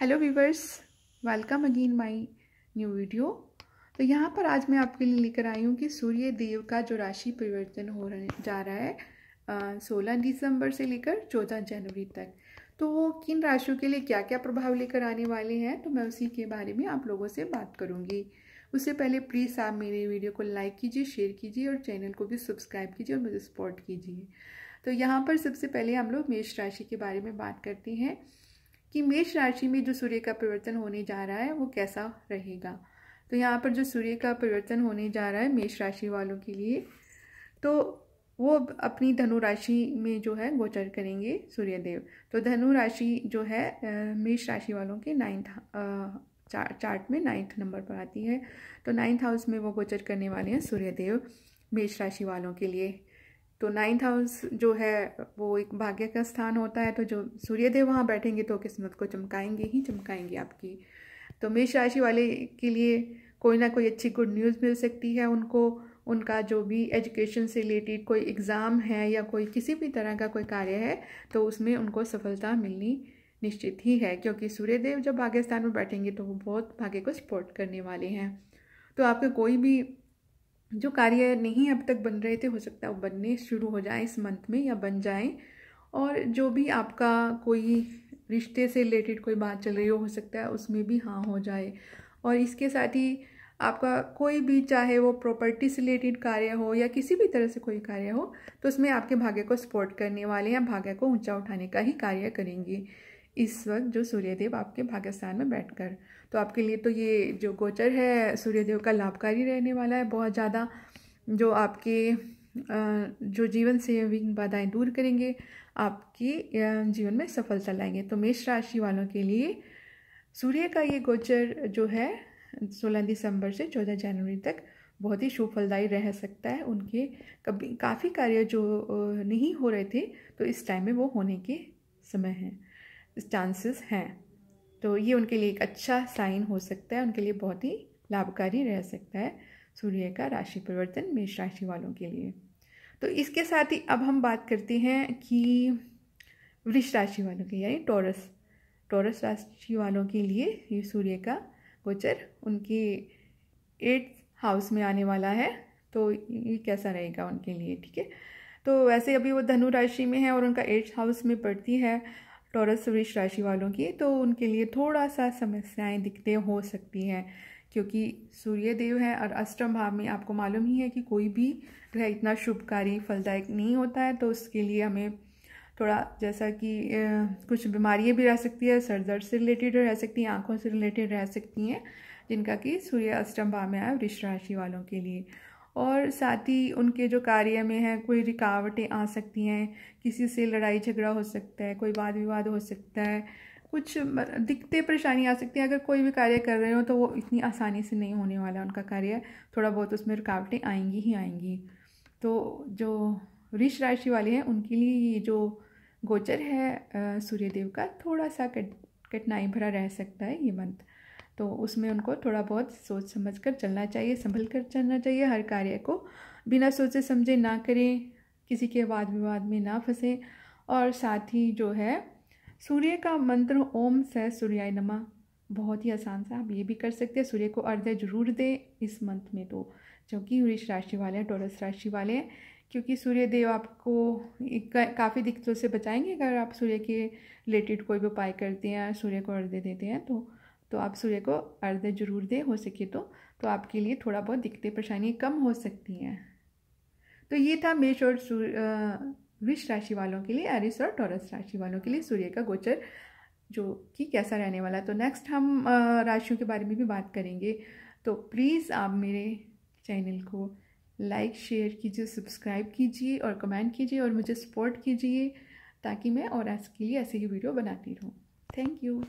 hello viewers welcome again my new video तो यहाँ पर आज मैं आपके लिए लेकर आई हूँ कि सूर्य देव का जो राशि परिवर्तन हो रहे जा रहा है सोलह दिसंबर से लेकर चौदह जनवरी तक तो वो किन राशियों के लिए क्या क्या प्रभाव लेकर आने वाले हैं तो मैं उसी के बारे में आप लोगों से बात करूँगी उससे पहले प्लीज़ आप मेरे वीडियो को लाइक कीजिए शेयर कीजिए और चैनल को भी सब्सक्राइब कीजिए और मुझे सपोर्ट कीजिए तो यहाँ पर सबसे पहले हम लोग मेष राशि के बारे में बात करते हैं कि मेष राशि में जो सूर्य का परिवर्तन होने जा रहा है वो कैसा रहेगा तो यहाँ पर जो सूर्य का परिवर्तन होने जा रहा है मेष राशि वालों के लिए तो वो अपनी धनु राशि में जो है गोचर करेंगे सूर्यदेव तो धनु राशि जो है मेष राशि वालों के नाइन्थ चार, चार्ट में नाइन्थ नंबर पर आती है तो नाइन्थ हाउस में वो गोचर करने वाले हैं सूर्यदेव मेष राशि वालों के लिए तो नाइन्थ हाउस जो है वो एक भाग्य का स्थान होता है तो जो सूर्यदेव वहाँ बैठेंगे तो किस्मत को चमकाएंगे ही चमकाएंगे आपकी तो मेष राशि वाले के लिए कोई ना कोई अच्छी गुड न्यूज़ मिल सकती है उनको उनका जो भी एजुकेशन से रिलेटेड कोई एग्ज़ाम है या कोई किसी भी तरह का कोई कार्य है तो उसमें उनको सफलता मिलनी निश्चित ही है क्योंकि सूर्यदेव जब भाग्यस्थान में बैठेंगे तो वो बहुत भाग्य को सपोर्ट करने वाले हैं तो आपके कोई भी जो कार्य नहीं अब तक बन रहे थे हो सकता है वो बनने शुरू हो जाए इस मंथ में या बन जाए और जो भी आपका कोई रिश्ते से रिलेटेड कोई बात चल रही हो हो सकता है उसमें भी हाँ हो जाए और इसके साथ ही आपका कोई भी चाहे वो प्रॉपर्टी से रिलेटेड कार्य हो या किसी भी तरह से कोई कार्य हो तो उसमें आपके भाग्य को सपोर्ट करने वाले या भाग्य को ऊंचा उठाने का ही कार्य करेंगे इस वक्त जो सूर्यदेव आपके भाग्यस्थान में बैठकर तो आपके लिए तो ये जो गोचर है सूर्यदेव का लाभकारी रहने वाला है बहुत ज़्यादा जो आपके जो जीवन से विघ्न बाधाएँ दूर करेंगे आपके जीवन में सफलता लाएंगे तो मेष राशि वालों के लिए सूर्य का ये गोचर जो है सोलह दिसंबर से चौदह जनवरी तक बहुत ही शुभ रह सकता है उनके कभी काफ़ी कार्य जो नहीं हो रहे थे तो इस टाइम में वो होने के समय हैं चांसेस हैं तो ये उनके लिए एक अच्छा साइन हो सकता है उनके लिए बहुत ही लाभकारी रह सकता है सूर्य का राशि परिवर्तन मेष राशि वालों के लिए तो इसके साथ ही अब हम बात करते हैं कि वृक्ष राशि वालों के यानी टॉरस टॉरस राशि वालों के लिए ये सूर्य का गोचर उनके एट्थ हाउस में आने वाला है तो ये कैसा रहेगा उनके लिए ठीक है तो वैसे अभी वो धनु राशि में है और उनका एट्थ हाउस में पड़ती है टोरस वृक्ष राशि वालों की तो उनके लिए थोड़ा सा समस्याएं दिखते हो सकती हैं क्योंकि सूर्य देव है और अष्टम भाव में आपको मालूम ही है कि कोई भी ग्रह इतना शुभकारी फलदायक नहीं होता है तो उसके लिए हमें थोड़ा जैसा कि कुछ बीमारियां भी रह सकती है सर दर्द से रिलेटेड रह सकती हैं आँखों से रिलेटेड रह सकती हैं जिनका कि सूर्य अष्टम भाव में आए वृक्ष राशि वालों के लिए और साथ ही उनके जो कार्य में है कोई रुकावटें आ सकती हैं किसी से लड़ाई झगड़ा हो सकता है कोई वाद विवाद हो सकता है कुछ दिखते परेशानी आ सकती है अगर कोई भी कार्य कर रहे हो तो वो इतनी आसानी से नहीं होने वाला उनका कार्य थोड़ा बहुत उसमें रुकावटें आएंगी ही आएंगी तो जो ऋष राशि वाले हैं उनके लिए ये जो गोचर है सूर्यदेव का थोड़ा सा कठिनाई भरा रह सकता है ये मंथ तो उसमें उनको थोड़ा बहुत सोच समझ कर चलना चाहिए संभल कर चलना चाहिए हर कार्य को बिना सोचे समझे ना करें किसी के वाद विवाद में ना फंसें और साथ ही जो है सूर्य का मंत्र ओम सह सूर्याय नमा बहुत ही आसान सा आप ये भी कर सकते हैं सूर्य को अर्घ्य जरूर दें इस मंथ में तो क्योंकि वृक्ष राशि वाले हैं टोरस राशि वाले हैं क्योंकि सूर्य देव आपको काफ़ी दिक्कतों से बचाएंगे अगर आप सूर्य के रिलेटेड कोई भी उपाय करते हैं सूर्य को अर्घ्य देते हैं तो तो आप सूर्य को अर्घ जरूर दें हो सके तो तो आपके लिए थोड़ा बहुत दिक्कतें परेशानी कम हो सकती हैं तो ये था मेष और वृक्ष राशि वालों के लिए एरिस और टॉरस राशि वालों के लिए सूर्य का गोचर जो कि कैसा रहने वाला तो नेक्स्ट हम राशियों के बारे में भी बात करेंगे तो प्लीज़ आप मेरे चैनल को लाइक शेयर कीजिए सब्सक्राइब कीजिए और कमेंट कीजिए और मुझे सपोर्ट कीजिए ताकि मैं और आज के लिए ऐसे ही वीडियो बनाती रहूँ थैंक यू